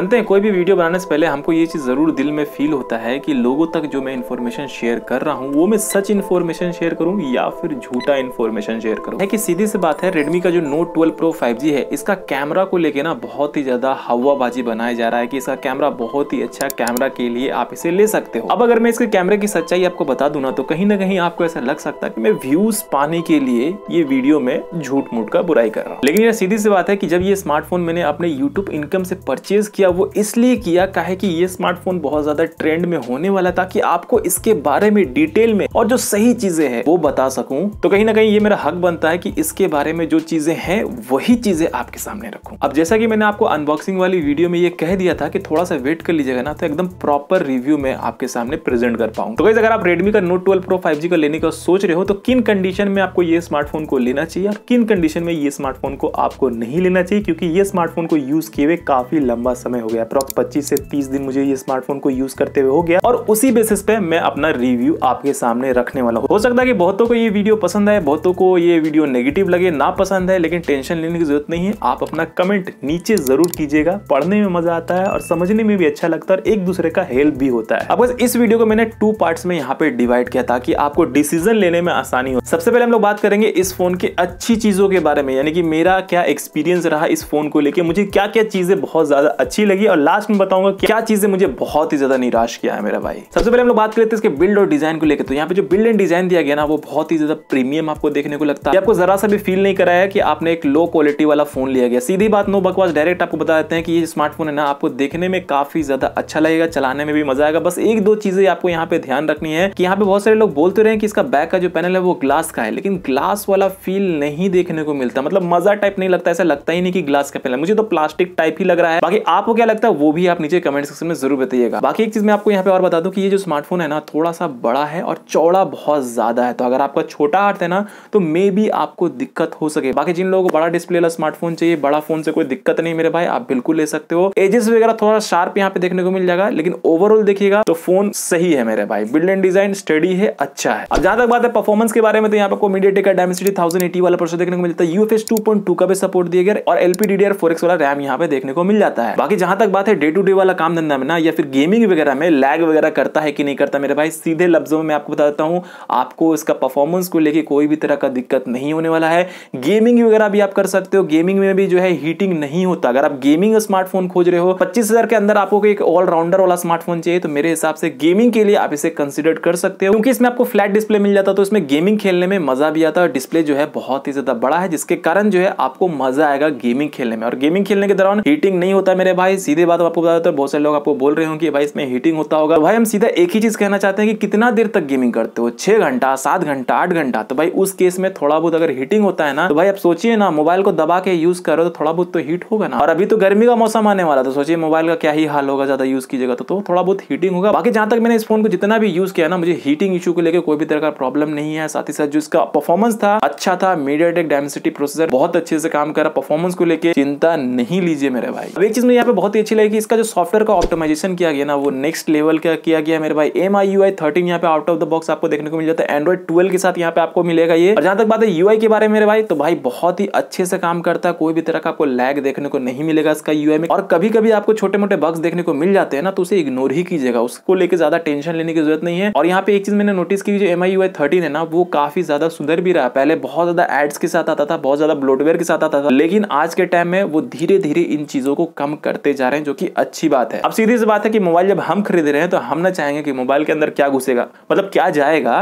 जानते हैं कोई भी वीडियो बनाने से पहले हमको ये चीज़ ज़रूर दिल में फील होता है कि लोगों तक जो मैं इन्फॉर्मेशन शेयर कर रहा हूँ वो मैं सच इन्फॉर्मेशन शेयर करूँ या फिर झूठा इन्फॉर्मेशन शेयर करूँ है कि सीधी सी बात है रेडमी का जो नोट ट्वेल्व प्रो फाइव है इसका कैमरा को लेकर ना बहुत ही ज़्यादा हवाबाजी बनाया जा रहा है कि इसका कैमरा बहुत ही अच्छा कैमरा के लिए आप इसे ले सकते हो अब अगर मैं इसके कैमरे की सच्चाई आपको बता दूँ ना तो कहीं ना कहीं आपको ऐसा लग सकता है कि मैं व्यूज पाने के लिए ये वीडियो में झूठ मूठ का बुराई कर रहा हूँ लेकिन यह सीधी सी बात है कि जब ये स्मार्टफोन मैंने अपने यूट्यूब इनकम से परचेज किया किया वो इसलिए किया काहे कि ये स्मार्टफोन बहुत ज़्यादा ट्रेंड में होने वाला था कि आपको इसके बारे में डिटेल में और जो सही चीज़ें हैं वो बता सकूं तो कहीं ना कहीं ये मेरा हक बनता है कि इसके बारे में जो चीज़ें हैं वही चीज़ें आपके सामने रखू अब जैसा कि मैंने आपको अनबॉक्सिंग वाली वीडियो में ये कह दिया था कि थोड़ा सा वेट कर लीजिएगा ना तो एकदम प्रॉपर रिव्यू में आपके सामने प्रेजेंट कर पाऊँ तो कहीं अगर आप रेडमी का नोट ट्वेल्व प्रो फाइव का लेने का सोच रहे हो तो किन कंडीशन में आपको ये स्मार्टफोन को लेना चाहिए और किन कंडीशन में ये स्मार्टफोन को आपको नहीं लेना चाहिए क्योंकि ये स्मार्टफोन को यूज किए हुए काफी लंबा समय समय हो गया अप्रॉक्स पच्चीस से तीस दिन मुझे ये स्मार्टफोन को यूज करते हुए हो गया और उसी बेसिस पे मैं अपना रिव्यू आपके सामने रखने वाला हूँ हो सकता है कि बहुतों को ये वीडियो पसंद है बहुतों को ये वीडियो नेगेटिव लगे ना पसंद है लेकिन टेंशन लेने की जरूरत नहीं है आप अपना कमेंट नीचे जरूर कीजिएगा पढ़ने में मजा आता है और समझने में भी अच्छा लगता है और एक दूसरे का हेल्प भी होता है अब बस इस वीडियो को मैंने टू पार्ट में यहाँ पे डिवाइड किया ताकि आपको डिसीजन लेने में आसानी हो सबसे पहले हम लोग बात करेंगे इस फोन की अच्छी चीजों के बारे में यानी कि मेरा क्या एक्सपीरियंस रहा इस फोन को लेकर मुझे क्या क्या चीजें बहुत ज्यादा अच्छी अच्छी लगी और लास्ट में बताऊंगा क्या चीजें मुझे बहुत ही ज्यादा निराश किया है मेरा भाई सबसे पहले हम लोग बात करते हैं इसके बिल्ड और डिजाइन को लेकर तो यहाँ पे जो बिल्ड एंड डिजाइन दिया गया ना वो बहुत ही ज्यादा प्रीमियम आपको देखने को लगता है आपको जरा सा भी फील नहीं कराया कि आपने एक लो क्वालिटी वाला फोन लिया गया सीधी बात नो बकवास डायरेक्ट आपको बता देते हैं कि ये स्मार्टफोन है ना आपको देखने में काफी ज्यादा अच्छा लगेगा चलाने में भी मजा आएगा बस एक दो चीजें आपको यहाँ पे ध्यान रखनी है कि यहाँ पे बहुत सारे लोग बोलते रहे कि इसका बैक का जो पैनल है वो ग्लास का है लेकिन ग्लास वाला फील नहीं देखने को मिलता मतलब मजा टाइप नहीं लगता ऐसा लगता ही नहीं कि ग्लास का पैनल मुझे तो प्लास्टिक टाइप ही लग रहा है बाकी आप आपको क्या लगता है वो भी आप नीचे कमेंट सेक्शन में जरूर बताइएगा बाकी एक चीज मैं आपको यहाँ पे और बता दूं कि ये जो स्मार्टफोन है ना थोड़ा सा बड़ा है और चौड़ा बहुत ज्यादा है तो अगर आपका छोटा हाथ है ना तो मे भी आपको दिक्कत हो सके बाकी जिन लोगों को बड़ा डिस्प्ले वाला स्मार्टफोन चाहिए बड़ा फोन से कोई दिक्कत नहीं मेरे भाई आप बिल्कुल ले सकते हो एजेस वगैरह थोड़ा शार्प यहाँ पे देखने को मिल जाएगा लेकिन ओवरऑल देखिएगा तो फोन सही है मेरे भाई बिल्ड एंड डिजाइन स्टडी है अच्छा है अब जहां तक बात है परफॉर्मेंस के बारे में तो यहाँ आपको मीडिया टेक का डायमेंसिटी थाउजेंड एटी वाला प्रोसेस देखने को मिलता है यूएफएस टू पॉइंट टू का भी सपोर्ट दिया गया और एलपीडीडीआर फोर एक्स वाला रैम यहाँ पे देखने को मिल जाता है बाकी जहां तक बात है डे टू डे वाला काम धंधा में ना या फिर गेमिंग वगैरह में लैग वगैरह करता है कि नहीं करता मेरे भाई सीधे लफ्ज़ों में मैं आपको बता देता हूँ आपको इसका परफॉर्मेंस को लेकर कोई भी तरह का दिक्कत नहीं होने वाला है गेमिंग वगैरह भी आप कर सकते हो गेमिंग में भी जो है हीटिंग नहीं होता अगर आप गेमिंग स्मार्टफोन खोज रहे हो पच्चीस के अंदर आपको एक ऑलराउंडर वाला स्मार्टफोन चाहिए तो मेरे हिसाब से गेमिंग के लिए आप इसे कंसिडर कर सकते हो क्योंकि इसमें आपको फ्लैट डिस्प्ले मिल जाता तो इसमें गेमिंग खेलने में मजा भी आता है डिस्प्ले जो है बहुत ही ज्यादा बड़ा है जिसके कारण जो है आपको मजा आएगा गेमिंग खेलने में और गेमिंग खेलने के दौरान हीटिंग नहीं होता मेरे भाई भाई सीधे बात आपको बता देते हैं बहुत सारे लोग आपको बोल रहे हो कि भाई इसमें हीटिंग होता होगा तो भाई हम सीधा एक ही चीज़ कहना चाहते हैं कि कितना देर तक गेमिंग करते हो छह घंटा सात घंटा आठ घंटा तो भाई उस केस में थोड़ा बहुत अगर हीटिंग होता है ना तो भाई आप सोचिए ना मोबाइल को दबा के यूज़ करो तो थोड़ा बहुत तो हीट होगा ना और अभी तो गर्मी का मौसम आने वाला तो सोचिए मोबाइल का क्या ही हाल होगा ज़्यादा यूज़ कीजिएगा तो, तो थोड़ा बहुत हीटिंग होगा बाकी जहाँ तक मैंने इस फोन को जितना भी यूज़ किया ना मुझे हीटिंग इशू को लेकर कोई भी तरह का प्रॉब्लम नहीं है साथ ही साथ जो इसका परफॉर्मेंस था अच्छा था मीडिया टेक प्रोसेसर बहुत अच्छे से काम रहा परफॉर्मेंस को लेकर चिंता नहीं लीजिए मेरे भाई अब एक चीज़ मैं यहाँ पे बहुत ही अच्छी लगेगी इसका जो सॉफ्टवेयर का ऑप्टोमाइजेशन किया गया ना वो नेक्स्ट लेवल का किया गया मेरे भाई M I U I thirteen यहाँ पे आउट ऑफ द बॉक्स आपको देखने को मिल जाता है एंड्रॉइड ट्वेल्व के साथ यहाँ पे आपको मिलेगा ये और जहां तक बात है यू के बारे में मेरे भाई तो भाई बहुत ही अच्छे से काम करता है कोई भी तरह का आपको लैग देखने को नहीं मिलेगा इसका यू में और कभी कभी आपको छोटे मोटे बग्स देखने को मिल जाते हैं ना तो उसे इग्नोर ही कीजिएगा उसको लेकर ज्यादा टेंशन लेने की जरूरत नहीं है और यहाँ पे एक चीज मैंने नोटिस की जो एम आई है ना वो काफी ज्यादा सुधर भी रहा पहले बहुत ज्यादा एड्स के साथ आता था बहुत ज्यादा ब्लोडवेयर के साथ आता था लेकिन आज के टाइम में वो धीरे धीरे इन चीजों को कम करते बढ़ते जा रहे हैं जो कि अच्छी बात है अब सीधी सी बात है कि मोबाइल जब हम खरीद रहे हैं तो हम ना चाहेंगे कि मोबाइल के अंदर क्या घुसेगा मतलब क्या जाएगा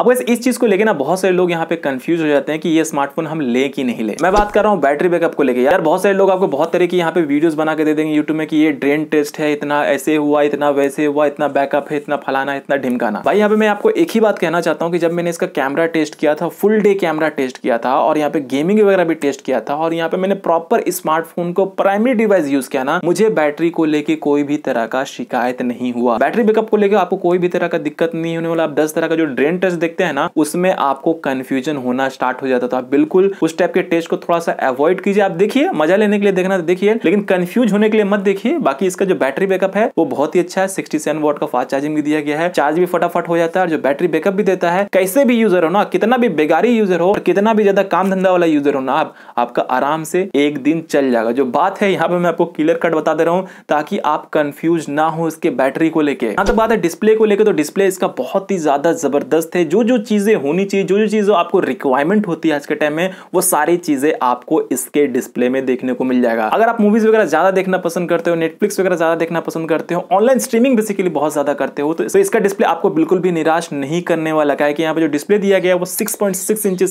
अब वैसे इस चीज़ को लेके ना बहुत सारे लोग यहाँ पे कंफ्यूज हो जाते हैं कि ये स्मार्टफोन हम ले कि नहीं ले मैं बात कर रहा हूँ बैटरी बैकअप को लेके यार बहुत सारे लोग आपको बहुत तरह की यहाँ पे वीडियोस बना के दे देंगे यूट्यूब में कि ये ड्रेन टेस्ट है इतना ऐसे हुआ इतना वैसे हुआ इतना बैकअप है इतना फलाना इतना ढिमकाना भाई यहाँ पे मैं आपको एक ही बात कहना चाहता हूँ कि जब मैंने इसका कैमरा टेस्ट किया था फुल डे कैमरा टेस्ट किया था और यहाँ पे गेमिंग वगैरह भी टेस्ट किया था और यहाँ पे मैंने प्रॉपर स्मार्टफोन को प्राइमरी डिवाइस यूज किया ना मुझे बैटरी को लेकर कोई भी तरह का शिकायत नहीं हुआ बैटरी बैकअप को लेकर आपको कोई भी तरह का दिक्कत नहीं होने वाला आप दस तरह का जो ड्रेन टेस्ट देखते हैं ना उसमें आपको कंफ्यूजन होना स्टार्ट हो जाता था तो बिल्कुल उस टाइप के टेस्ट को थोड़ा सा अवॉइड कीजिए आप देखिए मजा लेने के लिए देखना तो देखिए लेकिन कंफ्यूज होने के लिए मत देखिए बाकी इसका जो बैटरी बैकअप है वो बहुत ही अच्छा है सिक्सटी सेवन वोट का फास्ट चार्जिंग भी दिया गया है चार्ज भी फटाफट हो जाता है और जो बैटरी बैकअप भी देता है कैसे भी यूजर हो ना कितना भी बेगारी यूजर हो कितना भी ज्यादा काम धंधा वाला यूजर हो ना आप आपका आराम से एक दिन चल जाएगा जो बात है यहाँ पे मैं आपको क्लियर कट बता दे रहा हूँ ताकि आप कंफ्यूज ना हो इसके बैटरी को लेके तो बात है डिस्प्ले को लेकर तो डिस्प्ले इसका बहुत ही ज्यादा जबरदस्त है जो जो जो चीज़ें होनी चाहिए जो जो चीज़ें आपको रिक्वायरमेंट होती है आज के टाइम में वो सारी चीज़ें आपको इसके डिस्प्ले में देखने को मिल जाएगा अगर आप मूवीज़ वगैरह ज़्यादा देखना पसंद करते हो नेटफ्लिक्स वगैरह ज़्यादा देखना पसंद करते हो ऑनलाइन स्ट्रीमिंग बेसिकली बहुत ज़्यादा करते हो तो इसका डिस्प्ले आपको बिल्कुल भी निराश नहीं करने वाला है कि यहाँ पर जो डिस्प्ले दिया गया वो सिक्स पॉइंट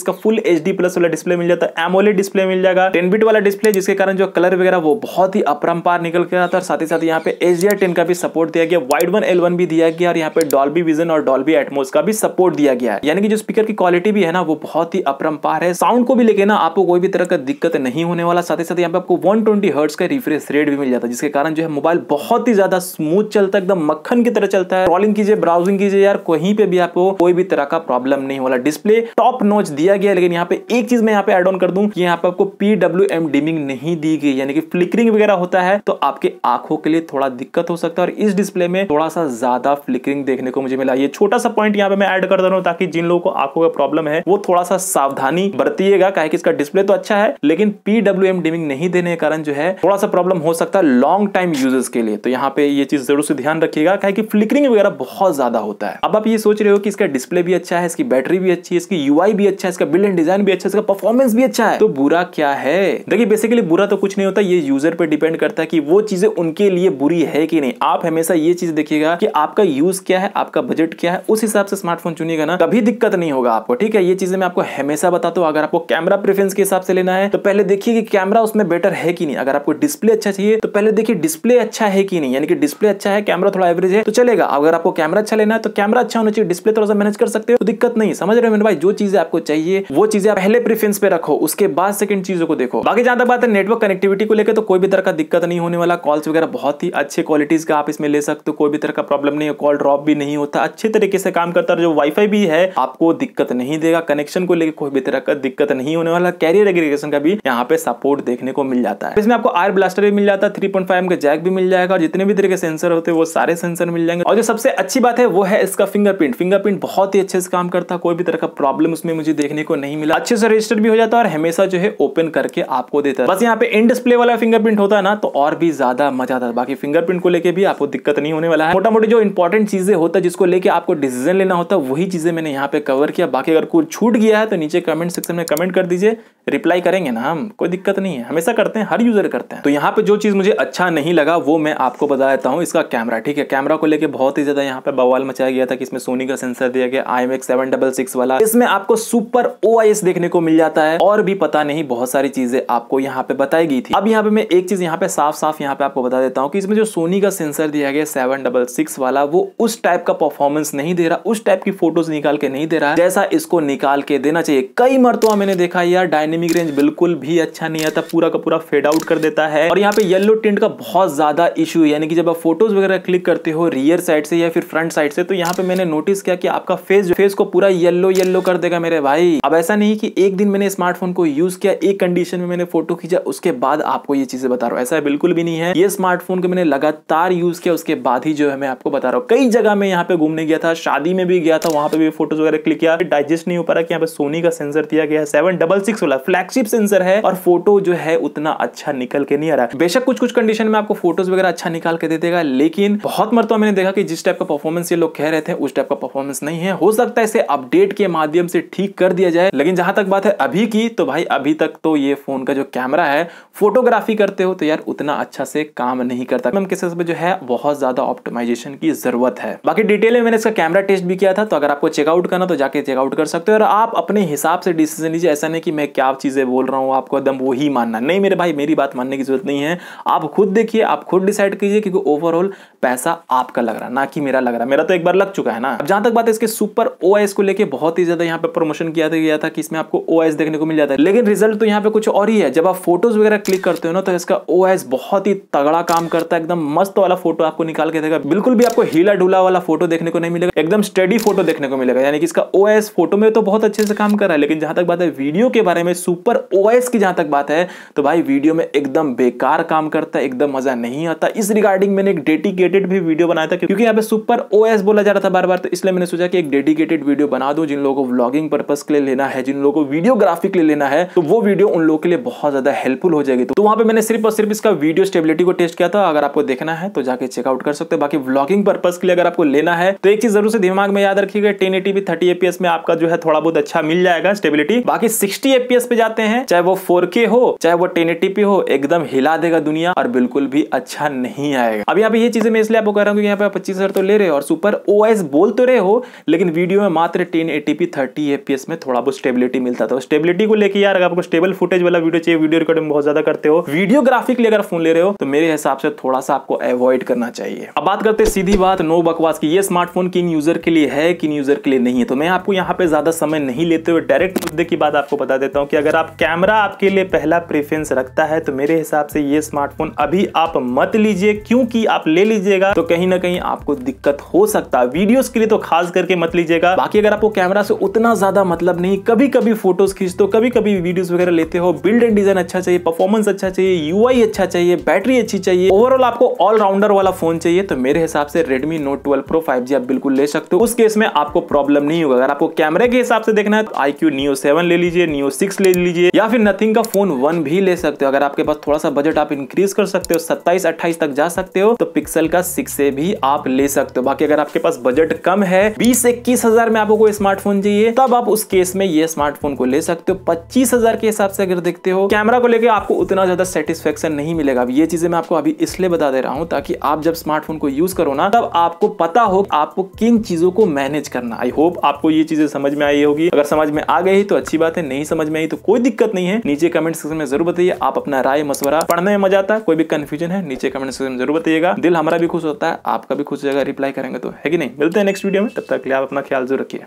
का फुल एच प्लस वाला डिस्प्ले मिल जाता है एमोलेड डिस्प्ले मिल जाएगा टेन बिट वाला डिस्प्ले जिसके कारण जो कलर वगैरह वो बहुत ही अपरंपार निकल के आता है और साथ ही साथ यहाँ पे एच डी का भी सपोर्ट दिया गया वाइड वन एल भी दिया गया और यहाँ पे डॉल्बी विजन और डॉल्बी एटमोस का भी सपोर्ट दिया किया गया है यानी कि जो स्पीकर की क्वालिटी भी है ना वो बहुत ही अपरंपार है साउंड को भी लेके ना आपको कोई भी तरह का दिक्कत नहीं होने वाला साथ ही साथ यहाँ पे आपको वन ट्वेंटी का रिफ्रेश रेट भी मिल जाता है जिसके कारण जो है मोबाइल बहुत ही ज्यादा स्मूथ चलता है एकदम मक्खन की तरह चलता है ट्रॉलिंग कीजिए ब्राउजिंग कीजिए यार कहीं पे भी आपको कोई भी तरह का प्रॉब्लम नहीं वाला डिस्प्ले टॉप नोच दिया गया लेकिन यहाँ पे एक चीज मैं यहाँ पे एड ऑन कर दूं कि यहाँ पे आपको पीडब्ल्यू डिमिंग नहीं दी गई यानी कि फ्लिकरिंग वगैरह होता है तो आपके आंखों के लिए थोड़ा दिक्कत हो सकता है और इस डिस्प्ले में थोड़ा सा ज्यादा फ्लिकरिंग देखने को मुझे मिला ये छोटा सा पॉइंट यहाँ पे मैं ऐड कर दे रहा हो ताकि जिन लोगों को आंखों का प्रॉब्लम है वो थोड़ा सा सावधानी बरतिएगा कहे इसका डिस्प्ले तो अच्छा है लेकिन पीडब्ल्यू डिमिंग नहीं देने के कारण जो है थोड़ा सा प्रॉब्लम हो सकता है लॉन्ग टाइम यूजर्स के लिए तो यहाँ पे ये चीज जरूर से ध्यान रखिएगा कहे कि फ्लिकरिंग वगैरह बहुत ज्यादा होता है अब आप ये सोच रहे हो कि इसका डिस्प्ले भी अच्छा है इसकी बैटरी भी अच्छी है इसकी यूआई भी अच्छा है इसका बिल्ड एंड डिजाइन भी अच्छा है इसका परफॉर्मेंस भी अच्छा है तो बुरा क्या है देखिए बेसिकली बुरा तो कुछ नहीं होता ये यूजर पर डिपेंड करता है कि वो चीजें उनके लिए बुरी है कि नहीं आप हमेशा ये चीज देखिएगा कि आपका यूज क्या है आपका बजट क्या है उस हिसाब से स्मार्टफोन चुनिएगा ना कभी दिक्कत नहीं होगा आपको ठीक है ये चीजें मैं आपको हमेशा बताता हूँ अगर आपको कैमरा प्रेफरेंस के हिसाब से लेना है तो पहले देखिए कि कैमरा उसमें बेटर है कि नहीं अगर आपको डिस्प्ले अच्छा चाहिए तो पहले देखिए डिस्प्ले अच्छा है कि नहीं यानी कि डिस्प्ले अच्छा है कैमरा थोड़ा एवरेज है तो चलेगा अगर आपको कैमरा अच्छा लेना है तो कैमरा अच्छा होना चाहिए डिस्प्ले थोड़ा सा मैनेज कर सकते हो तो दिक्कत नहीं समझ रहे हो मेरे भाई जो चीजें आपको चाहिए वो चीजें आप पहले प्रेफरेंस पे रखो उसके बाद सेकंड चीजों को देखो बाकी जहां तक बात है नेटवर्क कनेक्टिविटी को लेकर तो कोई भी तरह का दिक्कत नहीं होने वाला कॉल्स वगैरह बहुत ही अच्छे क्वालिटीज का आप इसमें ले सकते हो कोई भी तरह का प्रॉब्लम नहीं है कॉल ड्रॉप भी नहीं होता अच्छे तरीके से काम करता है जो वाईफाई भी भी है आपको दिक्कत नहीं देगा कनेक्शन को लेकर कोई भी तरह का दिक्कत नहीं होने वाला कैरियर एग्रीगेशन का भी यहाँ पे सपोर्ट देखने को मिल जाता है इसमें आपको आयर ब्लास्टर भी मिल जाता है थ्री पॉइंट फाइव का जैक भी मिल जाएगा और जितने भी तरह के सेंसर होते हैं वो सारे सेंसर मिल जाएंगे और जो सबसे अच्छी बात है वो है इसका फिंगरप्रिंट फिंगरप्रिंट बहुत ही अच्छे से काम करता है कोई भी तरह का प्रॉब्लम उसमें मुझे देखने को नहीं मिला अच्छे से रजिस्टर भी हो जाता है और हमेशा जो है ओपन करके आपको देता है बस यहाँ पे इन डिस्प्ले वाला फिंगरप्रिंट होता है ना तो और भी ज्यादा मजा आता है बाकी फिंगरप्रिंट को लेकर भी आपको दिक्कत नहीं होने वाला है मोटा मोटी जो इंपॉर्टेंट चीजें होता है जिसको लेकर आपको डिसीजन लेना होता है वही चीजें चीज़ें मैंने यहाँ पे कवर किया बाकी अगर कोई छूट गया है तो नीचे कमेंट सेक्शन में कमेंट कर दीजिए रिप्लाई करेंगे ना हम कोई दिक्कत नहीं है हमेशा करते हैं हर यूज़र करते हैं तो यहाँ पे जो चीज़ मुझे अच्छा नहीं लगा वो मैं आपको बता देता हूँ इसका कैमरा ठीक है कैमरा को लेकर बहुत ही ज़्यादा यहाँ पर बवाल मचाया गया था कि इसमें सोनी का सेंसर दिया गया आई एम वाला इसमें आपको सुपर ओ देखने को मिल जाता है और भी पता नहीं बहुत सारी चीज़ें आपको यहाँ पर बताई गई थी अब यहाँ पर मैं एक चीज़ यहाँ पर साफ साफ यहाँ पर आपको बता देता हूँ कि इसमें जो सोनी का सेंसर दिया गया सेवन वाला वो उस टाइप का परफॉर्मेंस नहीं दे रहा उस टाइप की फोटोज निकाल के नहीं दे रहा है जैसा इसको निकाल के देना चाहिए कई मरतवा मैंने देखा यार डायनेमिक रेंज बिल्कुल भी अच्छा नहीं आता पूरा का पूरा फेड आउट कर देता है और यहाँ पे येलो टिंट का बहुत ज्यादा इशू यानी कि जब आप फोटोज वगैरह क्लिक करते हो रियर साइड से या फिर फ्रंट साइड से तो यहाँ पे मैंने नोटिस किया कि आपका फेस फेस को पूरा येलो येल्लो कर देगा मेरे भाई अब ऐसा नहीं की एक दिन मैंने स्मार्टफोन को यूज किया एक कंडीशन में मैंने फोटो खींचा उसके बाद आपको ये चीजें बता रहा हूँ ऐसा बिल्कुल भी नहीं है ये स्मार्टफोन को मैंने लगातार यूज किया उसके बाद ही जो है मैं आपको बता रहा हूँ कई जगह में यहाँ पे घूमने गया था शादी में भी गया था वहां पे हुई फोटोज वगैरह क्लिक किया डाइजेस्ट नहीं हो पा रहा कि यहाँ पे सोनी का सेंसर दिया गया है सेवन डबल सिक्स वाला फ्लैगशिप सेंसर है और फोटो जो है उतना अच्छा निकल के नहीं आ रहा बेशक कुछ कुछ कंडीशन में आपको फोटोज वगैरह अच्छा निकाल के दे देगा लेकिन बहुत मरतबा मैंने देखा कि जिस टाइप का परफॉर्मेंस ये लोग कह रहे थे उस टाइप का परफॉर्मेंस नहीं है हो सकता है इसे अपडेट के माध्यम से ठीक कर दिया जाए लेकिन जहां तक बात है अभी की तो भाई अभी तक तो ये फोन का जो कैमरा है फोटोग्राफी करते हो तो यार उतना अच्छा से काम नहीं करता मैम केसेस जो है बहुत ज्यादा ऑप्टिमाइजेशन की जरूरत है बाकी डिटेल में मैंने इसका कैमरा टेस्ट भी किया था तो अगर आपको चेकआउट करना तो जाके चेकआउट कर सकते हो और आप अपने हिसाब से डिसीजन लीजिए ऐसा नहीं कि मैं क्या चीज़ें बोल रहा हूँ आपको एकदम वही मानना नहीं मेरे भाई मेरी बात मानने की जरूरत नहीं है आप खुद देखिए आप खुद डिसाइड कीजिए क्योंकि ओवरऑल पैसा आपका लग रहा ना कि मेरा लग रहा मेरा तो एक बार लग चुका है ना अब जहाँ तक बात है इसके सुपर ओ को लेकर बहुत ही ज़्यादा यहाँ पर प्रमोशन किया गया था कि इसमें आपको ओ देखने को मिल जाता है लेकिन रिजल्ट तो यहाँ पे कुछ और ही है जब आप फोटोज वगैरह क्लिक करते हो ना तो इसका ओ बहुत ही तगड़ा काम करता है एकदम मस्त वाला फोटो आपको निकाल के देगा बिल्कुल भी आपको हीला ढूला वाला फोटो देखने को नहीं मिलेगा एकदम स्टडी फोटो देखने को मिलेगा लगा यानी कि इसका ओ फोटो में तो बहुत अच्छे से काम कर रहा है लेकिन जहां तक बात है वीडियो के बारे में सुपर ओ की जहां तक बात है तो भाई वीडियो में एकदम बेकार काम करता है एकदम मज़ा नहीं आता इस रिगार्डिंग मैंने एक डेडिकेटेड भी वीडियो बनाया था क्योंकि यहाँ पे सुपर ओ बोला जा रहा था बार बार तो इसलिए मैंने सोचा कि एक डेडिकेटेड वीडियो बना दूँ जिन लोगों को व्लॉगिंग पर्पज के लिए लेना है जिन लोगों को वीडियोग्राफी के लिए लेना है तो वो वीडियो उन लोगों के लिए बहुत ज़्यादा हेल्पफुल हो जाएगी तो वहां पर मैंने सिर्फ और सिर्फ इसका वीडियो स्टेबिलिटी को टेस्ट किया था अगर आपको देखना है तो जाके चेकआउट कर सकते हो बाकी व्लॉगिंग पर्पज के लिए अगर आपको लेना है तो एक चीज़ जरूर से दिमाग में याद रखिएगा फोर्टीन भी थर्टी एपीएस में आपका जो है थोड़ा बहुत अच्छा मिल जाएगा स्टेबिलिटी बाकी सिक्सटी एपीएस पे जाते हैं चाहे वो फोर हो चाहे वो टेन एटी पे हो एकदम हिला देगा दुनिया और बिल्कुल भी अच्छा नहीं आएगा अब यहाँ पे ये चीजें मैं इसलिए आपको कह रहा हूँ यहाँ पे पच्चीस हजार तो ले रहे हो और सुपर ओ बोल तो रहे हो लेकिन वीडियो में मात्र ten eighty P thirty FPS में थोड़ा बहुत स्टेबिलिटी मिलता था स्टेबिलिटी तो को लेकर यार आपको स्टेबल फुटेज वाला वीडियो चाहिए वीडियो रिकॉर्डिंग बहुत ज्यादा करते हो वीडियो ग्राफिक लेकर फोन ले रहे हो तो मेरे हिसाब से थोड़ा सा आपको अवॉइड करना चाहिए अब बात करते सीधी बात नो बकवास की ये स्मार्टफोन किन यूजर के लिए है किन यूजर यूज़र के लिए नहीं है तो मैं आपको यहाँ पे ज़्यादा समय नहीं लेते हुए डायरेक्ट मुद्दे की बात आपको बता देता हूँ कि अगर आप कैमरा आपके लिए पहला प्रेफरेंस रखता है तो मेरे हिसाब से ये स्मार्टफोन अभी आप मत लीजिए क्योंकि आप ले लीजिएगा तो कहीं ना कहीं आपको दिक्कत हो सकता है वीडियोज के लिए तो खास करके मत लीजिएगा बाकी अगर आपको कैमरा से उतना ज़्यादा मतलब नहीं कभी कभी फोटोज खींचते हो कभी कभी वीडियोज वगैरह लेते हो बिल्ड एंड डिजाइन अच्छा चाहिए परफॉर्मेंस अच्छा चाहिए यू अच्छा चाहिए बैटरी अच्छी चाहिए ओवरऑल आपको ऑलराउंडर वाला फोन चाहिए तो मेरे हिसाब से Redmi Note twelve Pro five आप बिल्कुल ले सकते हो उस केस में आपको प्रॉब्लम नहीं होगा अगर आपको कैमरे के हिसाब से देखना है तो आई क्यू नियो सेवन ले लीजिए नियो सिक्स ले लीजिए या फिर नथिंग का फोन वन भी ले सकते हो अगर आपके पास थोड़ा सा बजट आप इंक्रीज कर सकते हो सत्ताईस अट्ठाईस तक जा सकते हो तो पिक्सल का सिक्स से भी आप ले सकते हो बाकी अगर आपके पास बजट कम है बीस इक्कीस हजार में आपको कोई स्मार्टफोन चाहिए तब आप उस केस में ये स्मार्टफोन को ले सकते हो पच्चीस हजार के हिसाब से अगर देखते हो कैमरा को लेकर आपको उतना ज्यादा सेटिस्फेक्शन नहीं मिलेगा ये चीजें मैं आपको अभी इसलिए बता दे रहा हूँ ताकि आप जब स्मार्टफोन को यूज करो ना तब आपको पता हो आपको किन चीजों को मैनेज करना आई होप आपको ये चीजें समझ में आई होगी अगर समझ में आ गई तो अच्छी बात है नहीं समझ में आई तो कोई दिक्कत नहीं है नीचे कमेंट सेक्शन में जरूर बताइए आप अपना राय मशवरा पढ़ने में मजा आता है कोई भी कंफ्यूजन है नीचे कमेंट सेक्शन में जरूर बताइएगा दिल हमारा भी खुश होता है आपका भी खुश जगह जाएगा रिप्लाई करेंगे तो है कि नहीं मिलते हैं नेक्स्ट वीडियो में तब तक लिए आप अपना ख्याल जरूर रखिए